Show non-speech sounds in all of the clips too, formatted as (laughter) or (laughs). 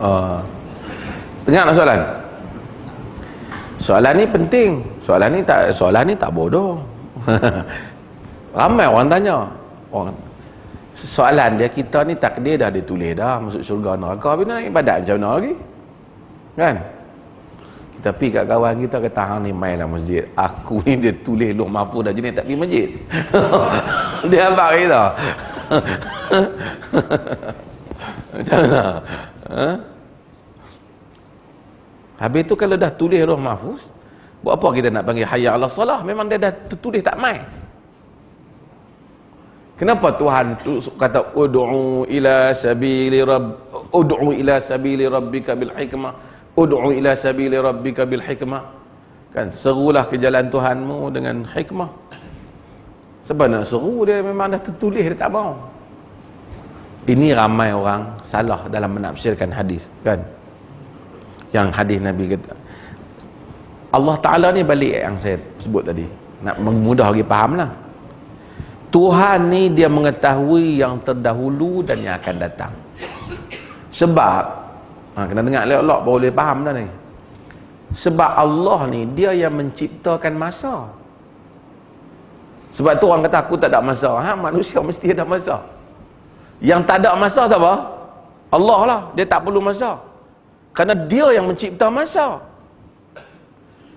Uh, ah. dengar lah soalan soalan ni penting soalan ni tak soalan ni tak bodoh (laughs) ramai orang tanya orang soalan dia kita ni takdir dah ditulis dah masuk syurga neraka apa ni ibadat macam mana lagi kan kita pergi kat kawan kita kata hang ni mainlah masjid aku ni dia tulis lu mampu dah jenis tak pergi masjid (laughs) dia abang kita (laughs) janganlah ha? habis tu kalau dah tulis roh mahfuz buat apa kita nak panggil hayya Allah salah memang dia dah tertulis tak main kenapa Tuhan tu kata ud'u ila sabili rabb ud'u ila sabili rabbika bil hikmah ud'u ila sabili rabbika bil hikmah kan serulah ke jalan Tuhanmu dengan hikmah sebab nak seru dia memang dah tertulis dia tak mau ini ramai orang salah dalam menafsirkan hadis kan yang hadis Nabi kata Allah Ta'ala ni balik yang saya sebut tadi nak mudah lagi faham lah. Tuhan ni dia mengetahui yang terdahulu dan yang akan datang sebab ha, kena dengar lelak lelak baru boleh faham dah ni sebab Allah ni dia yang menciptakan masa sebab tu orang kata aku tak ada masa ha, manusia mesti ada masa yang tak ada masa siapa? Allah lah. Dia tak perlu masa. Kerana dia yang mencipta masa.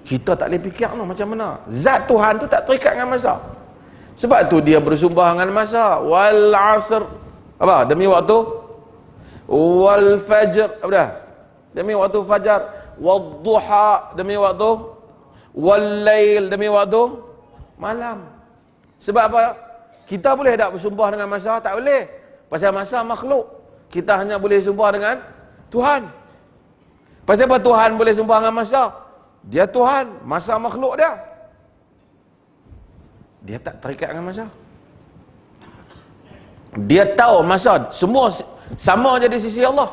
Kita tak boleh fikir no, macam mana. Zat Tuhan tu tak terikat dengan masa. Sebab tu dia bersumpah dengan masa. Wal asr. Apa? Demi waktu? Wal fajr. Apa dah? Demi waktu fajar. Wal duha. Demi waktu? Wal lail. Demi waktu? Malam. Sebab apa? Kita boleh tak bersumpah dengan masa? Tak boleh. Pasal masa makhluk. Kita hanya boleh sumpah dengan Tuhan. Pasal apa Tuhan boleh sumpah dengan masa? Dia Tuhan. Masa makhluk dia. Dia tak terikat dengan masa. Dia tahu masa semua sama di sisi Allah.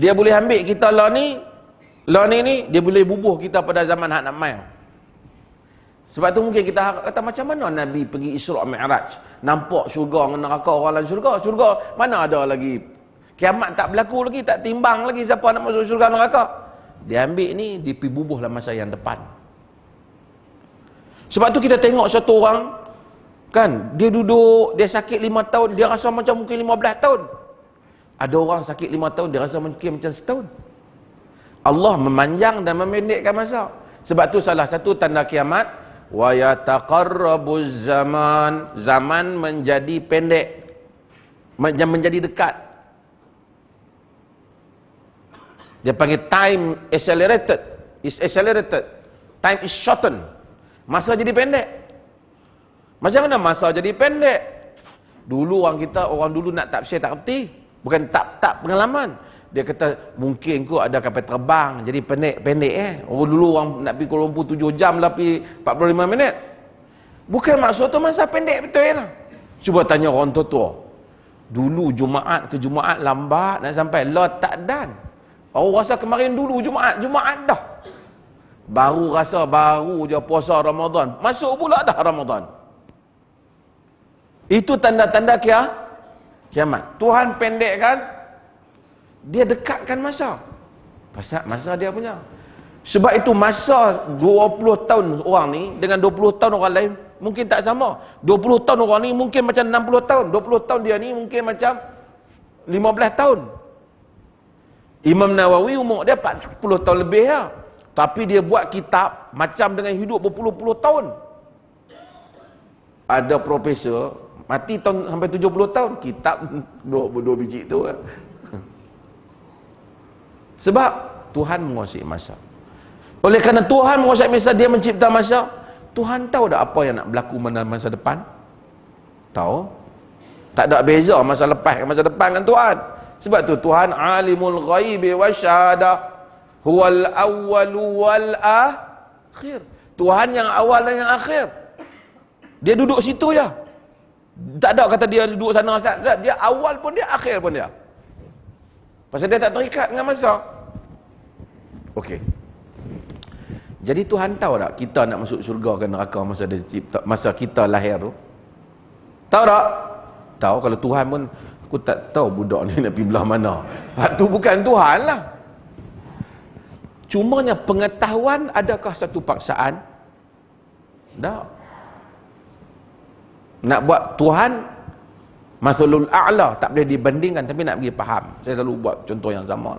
Dia boleh ambil kita lah ni, lah ni ni, dia boleh bubuh kita pada zaman hak nak main. Sebab tu mungkin kita kata macam mana Nabi pergi Isra Mi'raj, nampak syurga dengan neraka orang dalam syurga. Syurga mana ada lagi? Kiamat tak berlaku lagi, tak timbang lagi siapa nak masuk syurga neraka. Dia ambil ni, dia pergi bubuhlah masa yang depan. Sebab tu kita tengok satu orang, kan, dia duduk, dia sakit lima tahun, dia rasa macam mungkin lima belas tahun. Ada orang sakit lima tahun, dia rasa mungkin macam setahun. Allah memanjang dan memendekkan masa. Sebab tu salah satu tanda kiamat, wa yataqarrabuz zaman zaman menjadi pendek menjadi dekat dia panggil time accelerated is accelerated time is shortened masa jadi pendek macam mana masa jadi pendek dulu orang kita orang dulu nak tafsir tak reti bukan tak tak pengalaman dia kata mungkin kau ada kapal terbang jadi pendek-pendek eh oh, dulu orang nak pergi Kuala Lumpur 7 jam lah pergi 45 minit bukan maksud tu masa pendek betul ya lah cuba tanya orang tua tua dulu Jumaat ke Jumaat lambat nak sampai lah tak dan baru rasa kemarin dulu Jumaat Jumaat dah baru rasa baru je puasa Ramadan masuk pula dah Ramadan itu tanda-tanda kia kiamat Tuhan pendekkan dia dekatkan masa pasal masa dia punya sebab itu masa 20 tahun orang ni dengan 20 tahun orang lain mungkin tak sama 20 tahun orang ni mungkin macam 60 tahun 20 tahun dia ni mungkin macam 15 tahun Imam Nawawi umur dia 40 tahun lebih lah tapi dia buat kitab macam dengan hidup berpuluh-puluh tahun ada profesor mati tahun sampai 70 tahun kitab (laughs) dua, dua biji tu lah. Sebab Tuhan menguasai masa. Oleh kerana Tuhan menguasai masa, dia mencipta masa. Tuhan tahu dah apa yang nak berlaku mana masa depan? Tahu. Tak ada beza masa lepas dengan masa depan dengan Tuhan. Sebab tu Tuhan alimul ghaibi wa syahada. Huwal awal wal akhir. Tuhan yang awal dan yang akhir. Dia duduk situ je. Tak ada kata dia duduk sana. Dia awal pun dia akhir pun dia. Pasal dia tak terikat dengan masa. Okey. Jadi Tuhan tahu tak kita nak masuk syurga ke neraka masa ada cipta, masa kita lahir tu? Tahu tak? Tahu kalau Tuhan pun aku tak tahu budak ni nak pergi belah mana. tu bukan Tuhan lah. Cumanya pengetahuan adakah satu paksaan? Tak. Nak buat Tuhan masulul a'la tak boleh dibandingkan tapi nak pergi faham. Saya selalu buat contoh yang zaman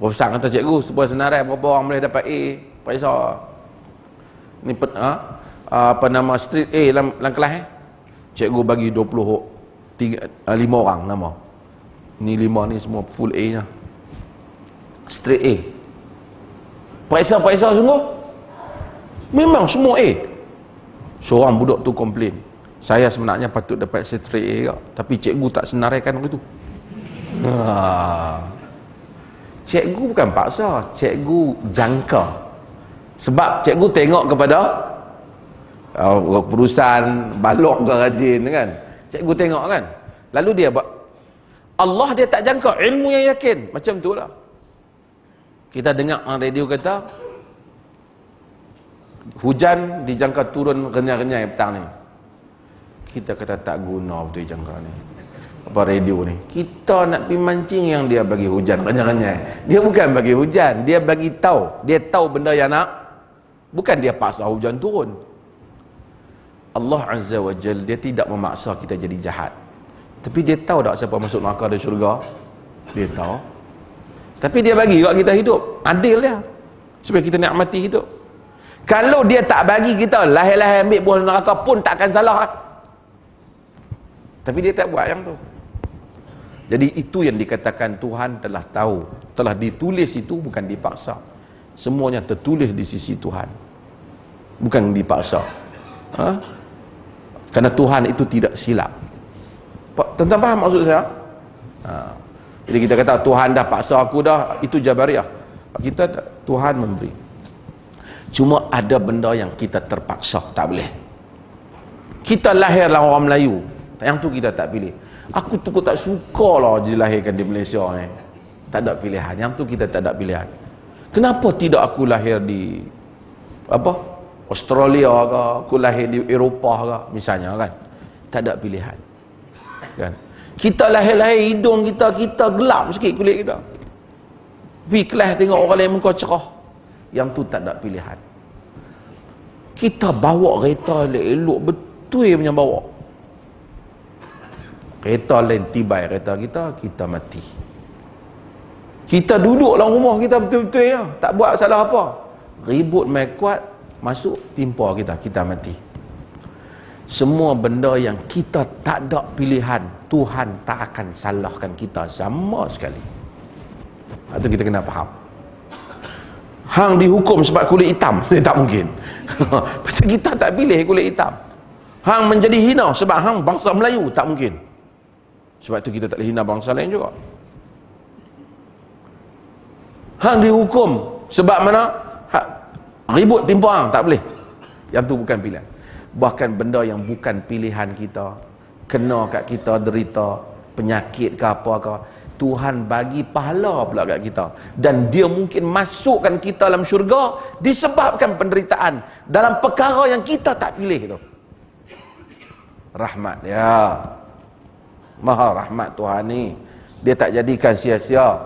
Profesor kata cikgu sebuah senarai berapa orang boleh dapat A Paisa Ni pet, ha? apa nama street A dalam, dalam kelas eh Cikgu bagi 20 5 ah, orang nama Ni 5 ni semua full A nya Street A Paisa Paisa sungguh Memang semua A Seorang budak tu komplain Saya sebenarnya patut dapat street A juga Tapi cikgu tak senaraikan waktu Haa (laughs) ah cikgu bukan paksa cikgu jangka sebab cikgu tengok kepada uh, perusahaan balok ke rajin kan cikgu tengok kan lalu dia buat Allah dia tak jangka ilmu yang yakin macam tu lah kita dengar orang radio kata hujan dijangka turun renyai-renyai petang ni kita kata tak guna betul jangka ni apa radio ni kita nak pergi mancing yang dia bagi hujan kanya-kanya dia bukan bagi hujan dia bagi tahu dia tahu benda yang nak bukan dia paksa hujan turun Allah Azza wa Jal dia tidak memaksa kita jadi jahat tapi dia tahu tak siapa masuk neraka dan syurga dia tahu tapi dia bagi juga kita hidup adil dia supaya kita nikmati hidup kalau dia tak bagi kita lahir-lahir ambil buah neraka pun takkan salah tapi dia tak buat yang tu jadi itu yang dikatakan Tuhan telah tahu, telah ditulis itu bukan dipaksa. Semuanya tertulis di sisi Tuhan. Bukan dipaksa. Ha? Karena Tuhan itu tidak silap. Tentang paham maksud saya? Ha. Jadi kita kata Tuhan dah paksa aku dah, itu jabariah. Kita Tuhan memberi. Cuma ada benda yang kita terpaksa tak boleh. Kita lahirlah orang Melayu. Yang tu kita tak pilih aku tu tak suka lah dilahirkan di Malaysia ni. Eh. Tak ada pilihan. Yang tu kita tak ada pilihan. Kenapa tidak aku lahir di apa? Australia ke, aku lahir di Eropah ke, misalnya kan. Tak ada pilihan. Kan? Kita lahir-lahir hidung kita, kita gelap sikit kulit kita. Pergi kelas tengok orang lain muka cerah. Yang tu tak ada pilihan. Kita bawa kereta elok-elok betul yang bawa kereta lain tibai kereta kita kita mati kita duduk dalam rumah kita betul-betul ya. tak buat salah apa ribut main kuat masuk timpa kita kita mati semua benda yang kita tak ada pilihan Tuhan tak akan salahkan kita sama sekali itu kita kena faham hang dihukum sebab kulit hitam eh, (laughs) tak mungkin (laughs) pasal kita tak pilih kulit hitam hang menjadi hina sebab hang bangsa Melayu tak mungkin sebab tu kita tak boleh hina bangsa lain juga. Hang dihukum sebab mana? Hak ribut timpah hang tak boleh. Yang tu bukan pilihan. Bahkan benda yang bukan pilihan kita kena kat kita derita penyakit ke apa ke Tuhan bagi pahala pula kat kita dan dia mungkin masukkan kita dalam syurga disebabkan penderitaan dalam perkara yang kita tak pilih tu rahmat ya Maha rahmat Tuhan ni Dia tak jadikan sia-sia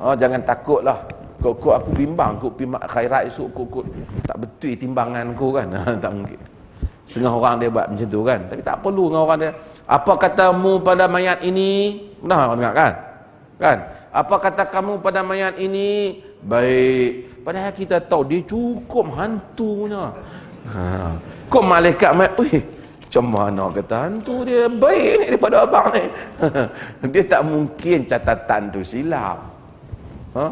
oh, Jangan takutlah kau aku bimbang kau pimak khairat esok kau kau tak betul timbangan kau kan (laughs) tak mungkin setengah orang dia buat macam tu kan tapi tak perlu dengan orang dia apa katamu pada mayat ini pernah orang dengar kan kan apa kata kamu pada mayat ini baik padahal kita tahu dia cukup hantu punya ha. kau malaikat mayat weh macam mana kata hantu dia baik ni daripada abang ni. (laughs) dia tak mungkin catatan tu silap. Ha?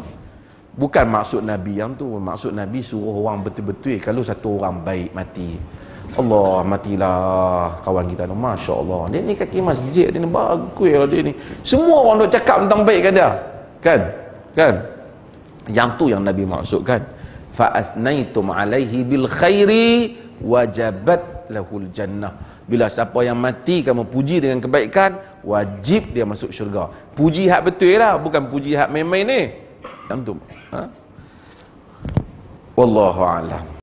Bukan maksud Nabi yang tu. Maksud Nabi suruh orang betul-betul. Kalau satu orang baik mati. Allah matilah kawan kita ni. Masya Allah. Dia ni kaki masjid dia ni. Bagus lah dia ni. Semua orang nak cakap tentang baik kan dia. Kan? Kan? Yang tu yang Nabi maksudkan. Fa'asnaitum alaihi bil khairi wajabat lahul jannah. Bila siapa yang mati kamu puji dengan kebaikan, wajib dia masuk syurga. Puji hak betul lah, bukan puji hak main-main ni. Yang Ha? Wallahu a'lam.